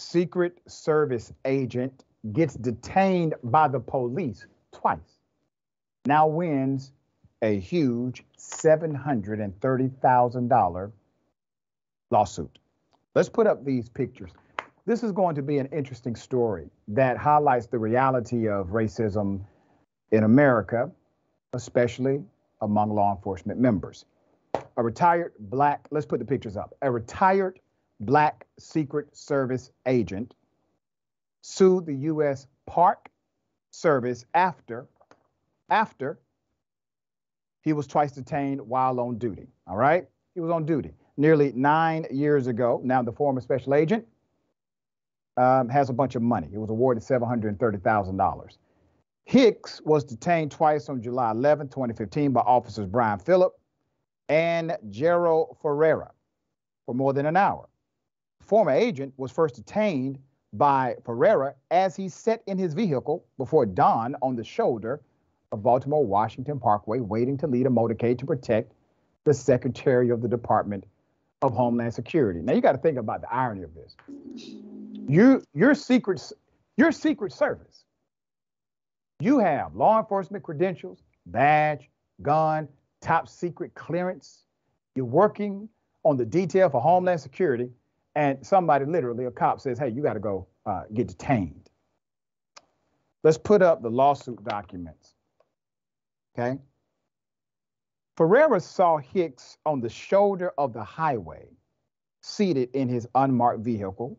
Secret Service agent gets detained by the police twice, now wins a huge $730,000 lawsuit. Let's put up these pictures. This is going to be an interesting story that highlights the reality of racism in America, especially among law enforcement members. A retired black, let's put the pictures up. A retired black Secret Service agent sued the U.S. Park Service after after he was twice detained while on duty. All right, he was on duty nearly nine years ago. Now the former special agent um, has a bunch of money. He was awarded seven hundred and thirty thousand dollars. Hicks was detained twice on July 11, 2015, by officers Brian Phillip and Gerald Ferreira for more than an hour former agent, was first detained by Pereira as he sat in his vehicle before dawn on the shoulder of Baltimore Washington Parkway, waiting to lead a motorcade to protect the Secretary of the Department of Homeland Security. Now you got to think about the irony of this. You, your secret, your Secret Service. You have law enforcement credentials, badge, gun, top secret clearance. You're working on the detail for Homeland Security, and somebody literally a cop says hey you got to go uh, get detained let's put up the lawsuit documents okay ferrera saw hicks on the shoulder of the highway seated in his unmarked vehicle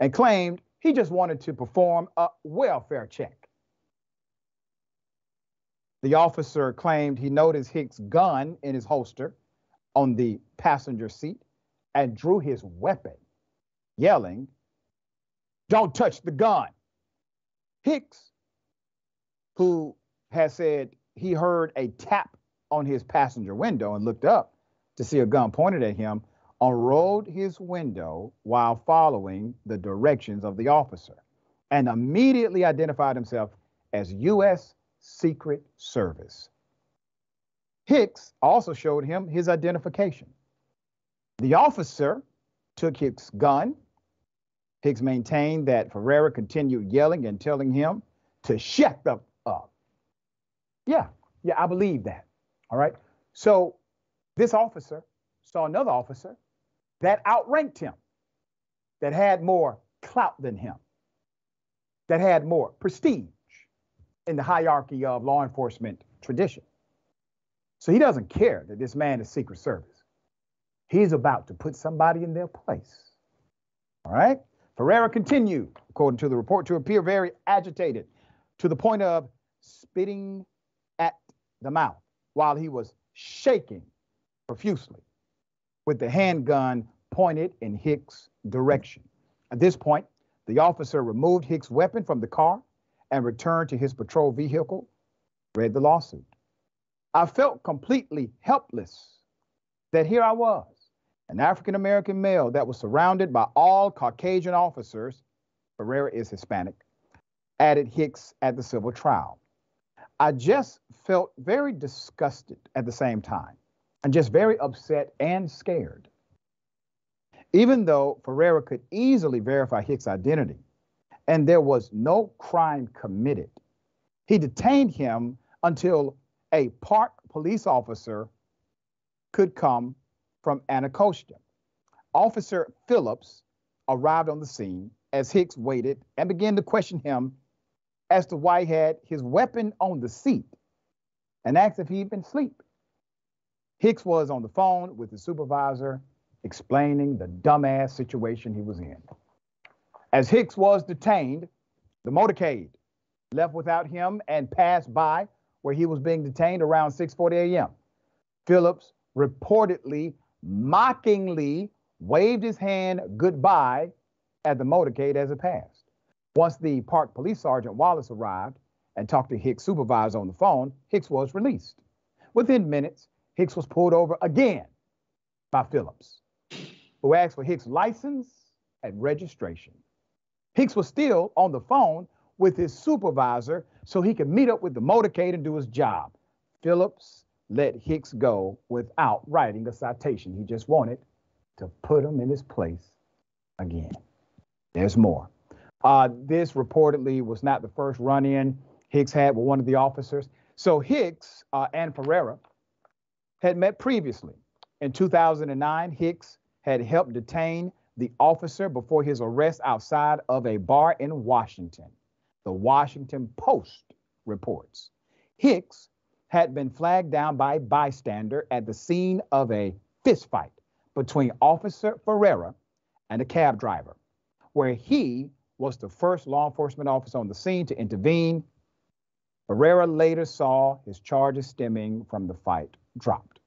and claimed he just wanted to perform a welfare check the officer claimed he noticed Hicks' gun in his holster on the passenger seat and drew his weapon, yelling, Don't touch the gun. Hicks, who has said he heard a tap on his passenger window and looked up to see a gun pointed at him, unrolled his window while following the directions of the officer and immediately identified himself as U.S. Secret Service. Hicks also showed him his identification. The officer took Hicks' gun. Hicks maintained that Ferrera continued yelling and telling him to shut the up. Yeah, yeah, I believe that. All right. So this officer saw another officer that outranked him, that had more clout than him, that had more prestige in the hierarchy of law enforcement tradition. So he doesn't care that this man is Secret Service. He's about to put somebody in their place. All right? Ferreira continued, according to the report, to appear very agitated to the point of spitting at the mouth while he was shaking profusely with the handgun pointed in Hicks' direction. At this point, the officer removed Hicks' weapon from the car and returned to his patrol vehicle, read the lawsuit. I felt completely helpless that here I was, an African American male that was surrounded by all Caucasian officers, Ferrera is Hispanic, added Hicks at the civil trial. I just felt very disgusted at the same time and just very upset and scared. Even though Ferrera could easily verify Hicks' identity and there was no crime committed, he detained him until a park police officer could come from Anacostia. Officer Phillips arrived on the scene as Hicks waited and began to question him as to why he had his weapon on the seat and asked if he'd been asleep. Hicks was on the phone with his supervisor explaining the dumbass situation he was in. As Hicks was detained, the motorcade left without him and passed by where he was being detained around 6:40 a.m. Phillips reportedly mockingly waved his hand goodbye at the motorcade as it passed. Once the park police sergeant Wallace arrived and talked to Hicks' supervisor on the phone, Hicks was released. Within minutes, Hicks was pulled over again by Phillips, who asked for Hicks' license and registration. Hicks was still on the phone with his supervisor so he could meet up with the motorcade and do his job. Phillips let Hicks go without writing a citation. He just wanted to put him in his place again. There's more. Uh, this reportedly was not the first run in Hicks had with one of the officers. So Hicks uh, and Ferrera had met previously. In 2009, Hicks had helped detain the officer before his arrest outside of a bar in Washington. The Washington Post reports Hicks had been flagged down by a bystander at the scene of a fistfight between Officer Ferreira and a cab driver, where he was the first law enforcement officer on the scene to intervene. Ferreira later saw his charges stemming from the fight dropped.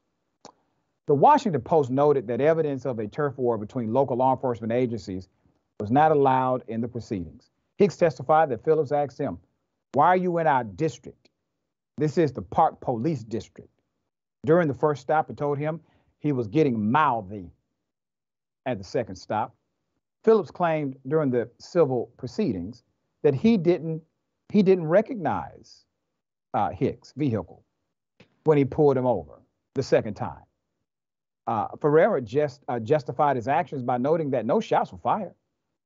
The Washington Post noted that evidence of a turf war between local law enforcement agencies was not allowed in the proceedings. Hicks testified that Phillips asked him, Why are you in our district? This is the Park Police District. During the first stop, it told him he was getting mouthy at the second stop. Phillips claimed during the civil proceedings that he didn't he didn't recognize uh, Hicks' vehicle when he pulled him over the second time. Uh, Ferreira just uh, justified his actions by noting that no shots were fired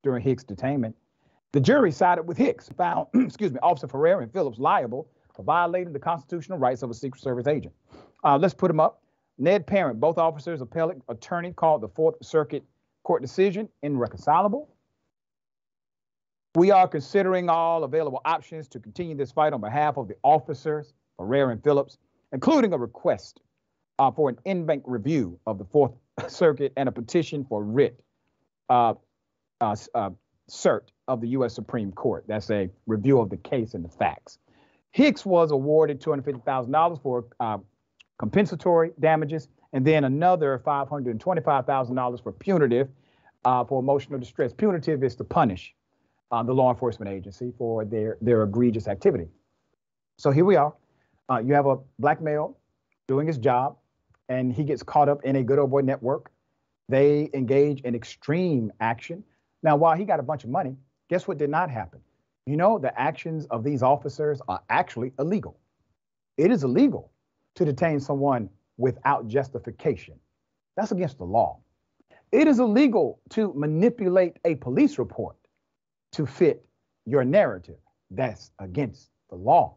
during Hicks' detainment. The jury sided with Hicks, found excuse me Officer Ferreira and Phillips liable for violating the constitutional rights of a Secret Service agent. Uh, let's put them up. Ned Parent, both officers, appellate attorney, called the Fourth Circuit Court decision irreconcilable. We are considering all available options to continue this fight on behalf of the officers, Ferrer and Phillips, including a request uh, for an in bank review of the Fourth Circuit and a petition for writ uh, uh, uh cert of the U.S. Supreme Court. That's a review of the case and the facts. Hicks was awarded $250,000 for uh, compensatory damages and then another $525,000 for punitive uh, for emotional distress. Punitive is to punish uh, the law enforcement agency for their, their egregious activity. So here we are. Uh, you have a black male doing his job, and he gets caught up in a good old boy network. They engage in extreme action. Now, while he got a bunch of money, guess what did not happen? You know, the actions of these officers are actually illegal. It is illegal to detain someone without justification. That's against the law. It is illegal to manipulate a police report to fit your narrative. That's against the law.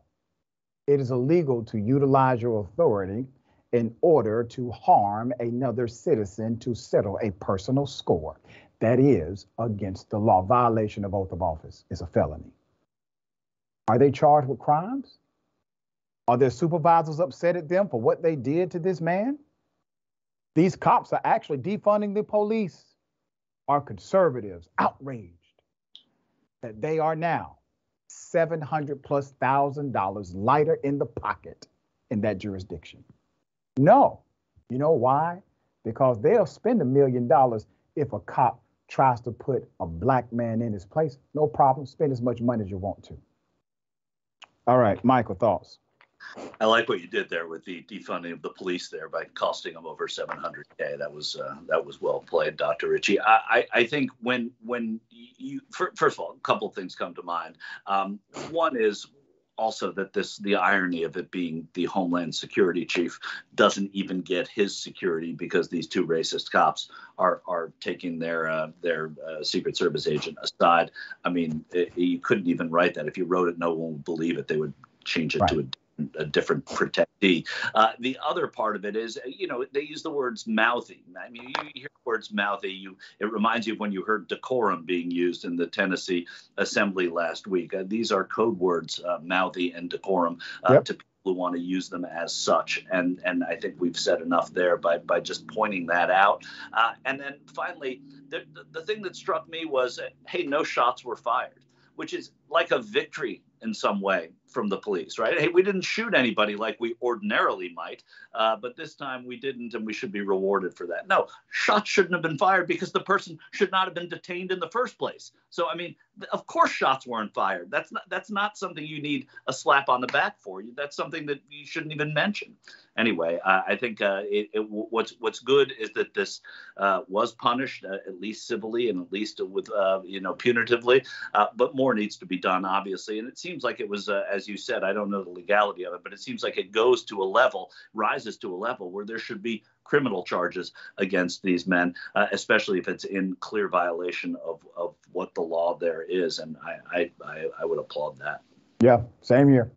It is illegal to utilize your authority in order to harm another citizen to settle a personal score. That is against the law. Violation of oath of office is a felony. Are they charged with crimes? Are their supervisors upset at them for what they did to this man? These cops are actually defunding the police. Are conservatives outraged that they are now 700 plus thousand dollars lighter in the pocket in that jurisdiction? No. You know why? Because they'll spend a million dollars if a cop tries to put a black man in his place. No problem. Spend as much money as you want to. All right, Michael, thoughts? I like what you did there with the defunding of the police there by costing them over 700k. That was uh, that was well played, Dr. Ritchie. I, I, I think when when you first of all, a couple of things come to mind. Um, one is also that this the irony of it being the homeland security chief doesn't even get his security because these two racist cops are are taking their uh, their uh, secret service agent aside i mean it, you couldn't even write that if you wrote it no one would believe it they would change it right. to a a different protectee. Uh, the other part of it is, you know, they use the words mouthy. I mean, you hear the words mouthy, you it reminds you of when you heard decorum being used in the Tennessee Assembly last week. Uh, these are code words, uh, mouthy and decorum, uh, yep. to people who want to use them as such. And and I think we've said enough there by by just pointing that out. Uh, and then finally, the, the thing that struck me was, uh, hey, no shots were fired, which is like a victory in some way from the police, right? Hey, we didn't shoot anybody like we ordinarily might, uh, but this time we didn't, and we should be rewarded for that. No, shots shouldn't have been fired because the person should not have been detained in the first place. So, I mean, of course, shots weren't fired. That's not that's not something you need a slap on the back for. That's something that you shouldn't even mention. Anyway, uh, I think uh, it, it, what's what's good is that this uh, was punished uh, at least civilly and at least with uh, you know punitively, but more needs to be done, obviously. And it seems like it was as as you said, I don't know the legality of it, but it seems like it goes to a level, rises to a level where there should be criminal charges against these men, uh, especially if it's in clear violation of, of what the law there is. And I, I, I, I would applaud that. Yeah, same here.